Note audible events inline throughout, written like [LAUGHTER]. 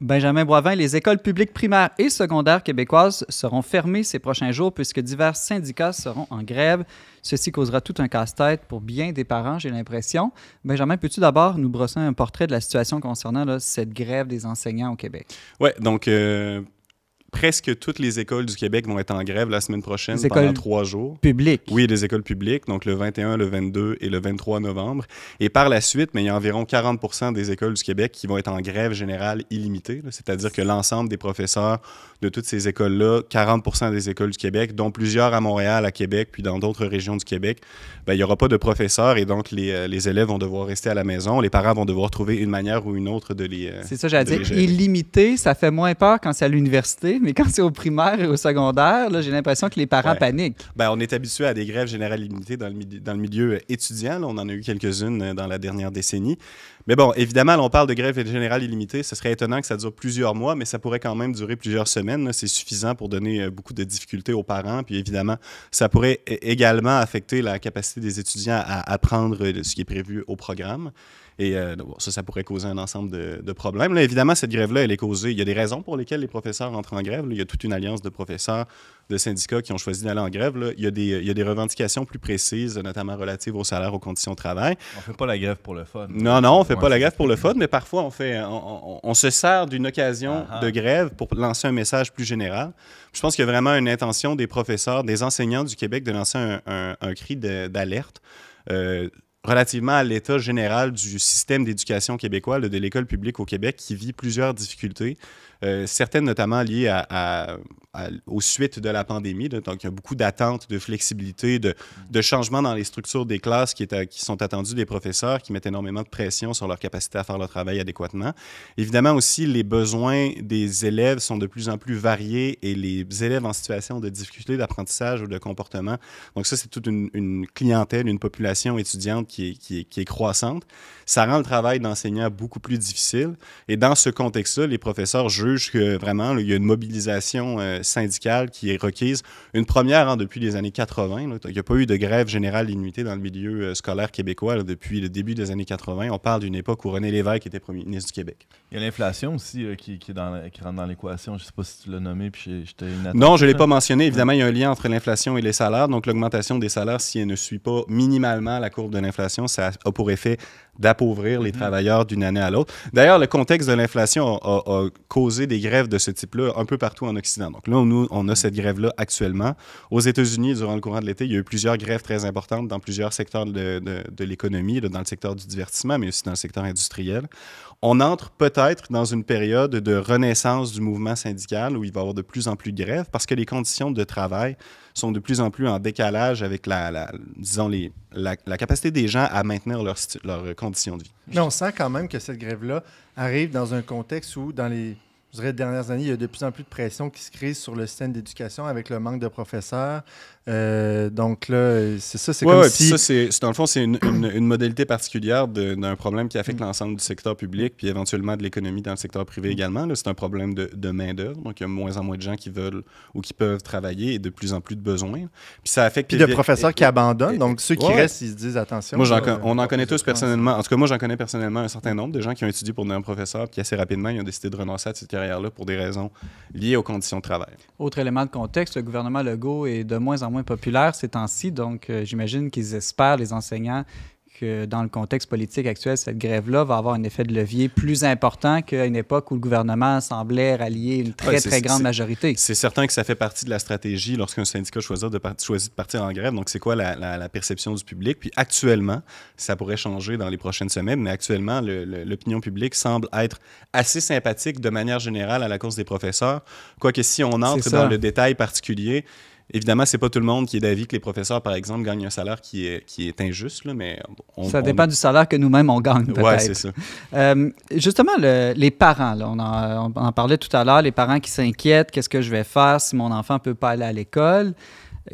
Benjamin Boivin, les écoles publiques primaires et secondaires québécoises seront fermées ces prochains jours puisque divers syndicats seront en grève. Ceci causera tout un casse-tête pour bien des parents, j'ai l'impression. Benjamin, peux-tu d'abord nous brosser un portrait de la situation concernant cette grève des enseignants au Québec? Oui, donc euh, presque toutes les écoles du Québec vont être en grève la semaine prochaine pendant trois jours. Publiques. Oui, les écoles publiques, donc le 21, le 22 et le 23 novembre. Et par la suite, mais il y a environ 40 des écoles du Québec qui vont être en grève générale illimitée, c'est-à-dire que l'ensemble des professeurs de toutes ces écoles-là, 40 des écoles du Québec, dont plusieurs à Montréal, à Québec, puis dans d'autres régions du Québec, ben, il n'y aura pas de professeurs et donc les, euh, les, élèves vont devoir rester à la maison. Les parents vont devoir trouver une manière ou une autre de les. Euh, c'est ça, j'allais dire. Illimité, ça fait moins peur quand c'est à l'université, mais quand c'est au primaire et au secondaire, j'ai l'impression que les parents paniquent. Ben, on est habitué à des grèves générales limitées dans le, dans le milieu euh, étudiant. on en a eu quelques-unes euh, dans la dernière décennie. Mais bon, évidemment, on parle de grève générale illimitée. Ce serait étonnant que ça dure plusieurs mois, mais ça pourrait quand même durer plusieurs semaines. C'est suffisant pour donner euh, beaucoup de difficultés aux parents. Puis évidemment, ça pourrait également affecter la capacité des étudiants à apprendre ce qui est prévu au programme. Et ça, ça pourrait causer un ensemble de, problèmes. évidemment, cette grève-là, elle est causée. Il y a des raisons pour lesquelles les professeurs entrent en grève. Il y a toute une alliance de professeurs, de syndicats qui ont choisi d'aller en grève. Il, y a des, revendications plus précises, notamment relatives au salaire, aux conditions de travail. On ne fait pas la grève pour le fun. Non, non, on ne fait pas la grève pour le fun, mais parfois on, fait, on, se sert d'une occasion ah, ah. de grève pour lancer un message plus général. Je pense qu'il y a vraiment une intention des professeurs, des enseignants du Québec de lancer un, cri d'alerte. Euh, relativement à l'état général du système d'éducation québécois, de l'école publique au Québec, qui vit plusieurs difficultés, euh, certaines notamment liées à, aux suites de la pandémie. donc, il y a beaucoup d'attentes, de flexibilité, de, de, changements dans les structures des classes qui, est qui sont attendues des professeurs, qui mettent énormément de pression sur leur capacité à faire leur travail adéquatement. Évidemment aussi, les besoins des élèves sont de plus en plus variés et les élèves en situation de difficulté d'apprentissage ou de comportement. Donc ça, c'est toute une, une clientèle, une population étudiante qui est, croissante. Ça rend le travail d'enseignant beaucoup plus difficile. Et dans ce contexte-là, les professeurs jugent que vraiment, il y a une mobilisation euh, syndicale qui est requise. Une première hein, depuis les années 80. Il n'y a pas eu de grève générale d'inuité dans le milieu euh, scolaire québécois depuis le début des années 80. On parle d'une époque où René Lévesque était premier ministre du Québec. Il y a l'inflation aussi euh, qui, est dans, rentre dans l'équation. Je ne sais pas si tu l'as nommé, puis j'étais Non, je ne l'ai pas mentionné. Évidemment, il y a un lien entre l'inflation et les salaires. Donc, l'augmentation des salaires, si elle ne suit pas minimalement la courbe de l'inflation, ça a pour effet d'appauvrir les travailleurs d'une année à l'autre. D'ailleurs, le contexte de l'inflation a, causé des grèves de ce type-là un peu partout en Occident. Donc là, nous, on a cette grève-là actuellement. Aux États-Unis, durant le courant de l'été, il y a eu plusieurs grèves très importantes dans plusieurs secteurs de, de l'économie, dans le secteur du divertissement, mais aussi dans le secteur industriel. On entre peut-être dans une période de renaissance du mouvement syndical où il va y avoir de plus en plus de grèves parce que les conditions de travail sont de plus en plus en décalage avec la, disons les, la, capacité des gens à maintenir leurs euh, conditions de vie. Mais on sent quand même que cette grève-là arrive dans un contexte où, dans les dernières années, il y a de plus en plus de pression qui se crée sur le système d'éducation avec le manque de professeurs, euh, donc là, c'est ça, c'est ouais, Oui, ouais, puis Ça, c'est, dans le fond, c'est une, modalité particulière d'un problème qui affecte mm. l'ensemble du secteur public, puis éventuellement de l'économie dans le secteur privé mm. également. c'est un problème de, main-d'œuvre. Donc, il y a moins en moins de gens qui veulent ou qui peuvent travailler et de plus en plus de besoins. Puis ça affecte. Puis de professeurs qui abandonnent. Donc, ceux qui restent, ils se disent attention. Moi, euh, on en connaît tous personnellement. En tout cas, moi, j'en connais personnellement un certain nombre de gens qui ont étudié pour devenir professeur, puis assez rapidement, ils ont décidé de renoncer à cette carrière-là pour des raisons liées aux conditions de travail. Autre élément de contexte, le gouvernement Legault est de moins en moins populaire ces temps-ci. Donc, euh, j'imagine qu'ils espèrent, les enseignants, que dans le contexte politique actuel, cette grève-là va avoir un effet de levier plus important qu'à une époque où le gouvernement semblait rallier une très, très grande majorité. C'est certain que ça fait partie de la stratégie lorsqu'un syndicat choisit de, partir en grève. Donc, c'est quoi la, la, perception du public? Puis actuellement, ça pourrait changer dans les prochaines semaines, mais actuellement, l'opinion publique semble être assez sympathique de manière générale à la cause des professeurs. Quoique si on entre dans le détail particulier, Évidemment, c'est pas tout le monde qui est d'avis que les professeurs, par exemple, gagnent un salaire qui est, qui est injuste, mais on, Ça dépend du salaire que nous-mêmes on gagne, peut-être. Ouais, c'est ça. Euh, justement, les parents, on, en, on en parlait tout à l'heure, les parents qui s'inquiètent, qu'est-ce que je vais faire si mon enfant peut pas aller à l'école?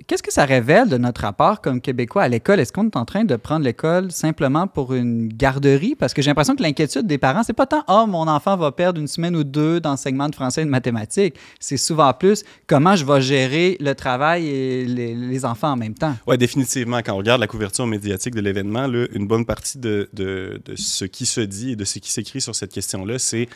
Qu'est-ce que ça révèle de notre rapport comme Québécois à l'école? Est-ce qu'on est en train de prendre l'école simplement pour une garderie? Parce que j'ai l'impression que l'inquiétude des parents, c'est pas tant oh, mon enfant va perdre une semaine ou deux d'enseignement de français et de mathématiques. C'est souvent plus comment je vais gérer le travail et les, enfants en même temps. Oui, définitivement. Quand on regarde la couverture médiatique de l'événement, une bonne partie de, de, ce qui se dit et de ce qui s'écrit sur cette question-là, c'est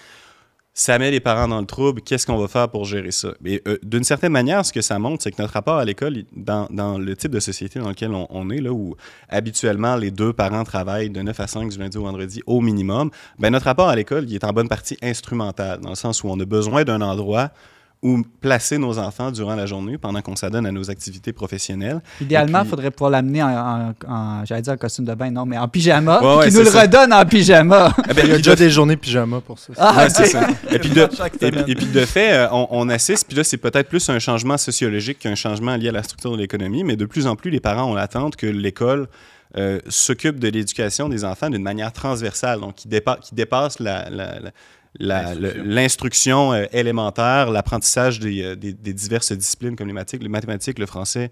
ça met les parents dans le trouble, qu'est-ce qu'on va faire pour gérer ça? Mais euh, d'une certaine manière, ce que ça montre, c'est que notre rapport à l'école, dans, le type de société dans lequel on, est, là où habituellement les deux parents travaillent de 9 à 5 du lundi au vendredi au minimum, ben, notre rapport à l'école, il est en bonne partie instrumental, dans le sens où on a besoin d'un endroit ou placer nos enfants durant la journée pendant qu'on s'adonne à nos activités professionnelles. Idéalement, il faudrait pouvoir l'amener en, j'allais dire en costume de bain, non, mais en pyjama, ouais, nous le redonne en pyjama. [LAUGHS] Eh ben, il y a déjà des journées pyjama pour ça. Ah, c'est [LAUGHS] ça. Et puis, de, fait, euh, on, assiste, puis là, c'est peut-être plus un changement sociologique qu'un changement lié à la structure de l'économie, mais de plus en plus, les parents ont l'attente que l'école euh, s'occupe de l'éducation des enfants d'une manière transversale, donc qui, qui dépasse la l'instruction euh, élémentaire, l'apprentissage euh, des, diverses disciplines comme les mathématiques, le français,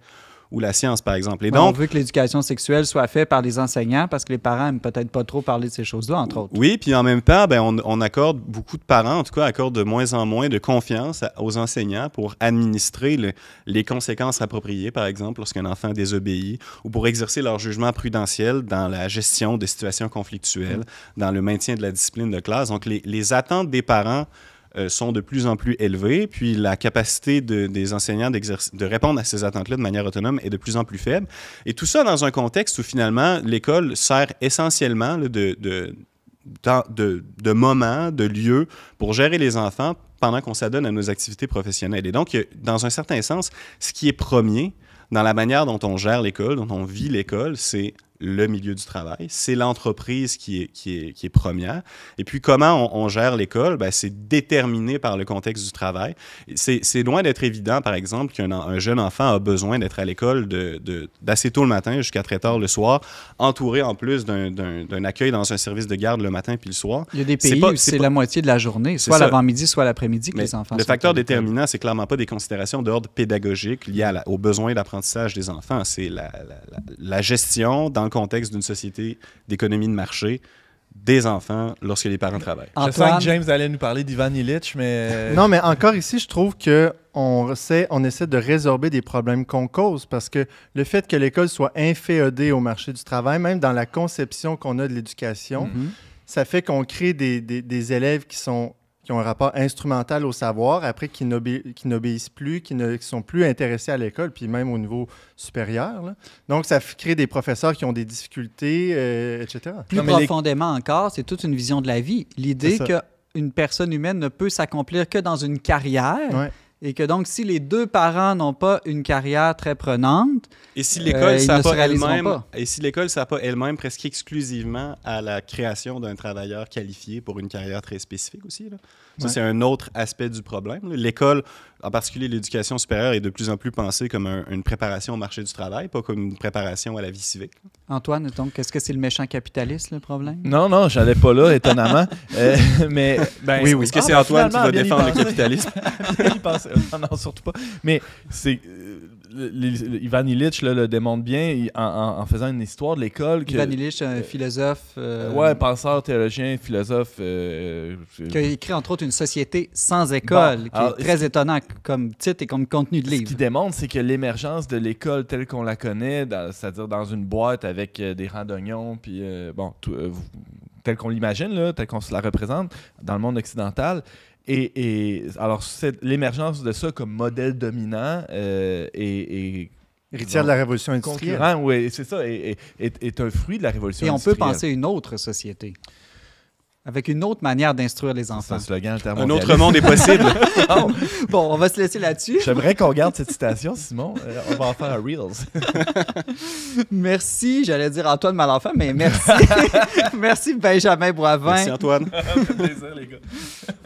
ou la science, par exemple. Ben, on veut que l'éducation sexuelle soit faite par les enseignants parce que les parents n'aiment peut-être pas trop parler de ces choses-là, entre autres. Oui, puis en même temps, ben, on, accorde, beaucoup de parents, en tout cas, accordent de moins en moins de confiance aux enseignants pour administrer les conséquences appropriées, par exemple, lorsqu'un enfant désobéit, ou pour exercer leur jugement prudentiel dans la gestion des situations conflictuelles, mm. dans le maintien de la discipline de classe. Donc, les attentes des parents euh, sont de plus en plus élevés puis la capacité des enseignants de répondre à ces attentes-là de manière autonome est de plus en plus faible. Et tout ça dans un contexte où finalement l'école sert essentiellement de, moment, de, lieu pour gérer les enfants pendant qu'on s'adonne à nos activités professionnelles. Et donc, dans un certain sens, ce qui est premier dans la manière dont on gère l'école, dont on vit l'école, c'est le milieu du travail. C'est l'entreprise qui est, qui, est, qui est première. Et puis, comment on, gère l'école? Ben, c'est déterminé par le contexte du travail. C'est loin d'être évident, par exemple, qu'un jeune enfant a besoin d'être à l'école d'assez tôt le matin jusqu'à très tard le soir, entouré en plus d'un accueil dans un service de garde le matin puis le soir. Il y a des pays où c'est la moitié de la journée, soit l'avant-midi, soit l'après-midi que les enfants Le facteur déterminant, c'est clairement pas des considérations d'ordre pédagogique liées à aux besoins d'apprentissage des enfants. C'est la, la, la, gestion dans le contexte d'une société d'économie de marché des enfants lorsque les parents travaillent. Je que James allait nous parler d'Ivan Illich, mais... Euh, non, mais encore ici, je trouve que on essaie, on essaie de résorber des problèmes qu'on cause parce que le fait que l'école soit inféodée au marché du travail, même dans la conception qu'on a de l'éducation, mhm. ça fait qu'on crée des élèves qui sont qui ont un rapport instrumental au savoir, après qui n'obéissent plus, qui ne sont plus intéressés à l'école, puis même au niveau supérieur. Donc, ça crée des professeurs qui ont des difficultés, euh, etc. Plus profondément encore, c'est toute une vision de la vie. L'idée qu'une personne humaine ne peut s'accomplir que dans une carrière et que donc si les deux parents n'ont pas une carrière très prenante, et si l'école euh, ça pas elle-même, et si l'école pas elle-même presque exclusivement à la création d'un travailleur qualifié pour une carrière très spécifique aussi ça, c'est un autre aspect du problème. L'école, en particulier l'éducation supérieure, est de plus en plus pensée comme une préparation au marché du travail, pas comme une préparation à la vie civique. Antoine, donc, est-ce que c'est le méchant capitaliste, le problème? Non, non, j'allais pas là, étonnamment. [LAUGHS] Euh, mais, ben, oui, oui. Est-ce que ah, c'est ben, Antoine qui va défendre le capitalisme? [LAUGHS] Euh, non, non, surtout pas. Mais c'est euh, Ivan Illich le démontre bien en, faisant une histoire de l'école. Ivan Illich, un philosophe. Euh, ouais, penseur, théologien, philosophe. Euh, euh, qui a écrit entre autres Une société sans école, qui est très étonnant comme titre et comme contenu de livre. Ce qui démontre, c'est que l'émergence de l'école telle qu'on la connaît, c'est-à-dire dans une boîte avec des rangs d'oignons, puis bon, tout, tel qu'on l'imagine, tel qu'on se la représente dans le monde occidental. Et, alors, l'émergence de ça comme modèle dominant euh, et, de la révolution industrielle. Oui, c'est ça, est, est, un fruit de la révolution industrielle. Et on peut penser une autre société avec une autre manière d'instruire les enfants. un autre monde est possible. [LAUGHS] Ah bon, on va se laisser là-dessus. J'aimerais qu'on garde cette citation, Simon. Euh, on va en faire un Reels. [LAUGHS] merci, j'allais dire Antoine Malenfant, mais merci. [LAUGHS] merci Benjamin Boivin. Merci Antoine. plaisir, les gars.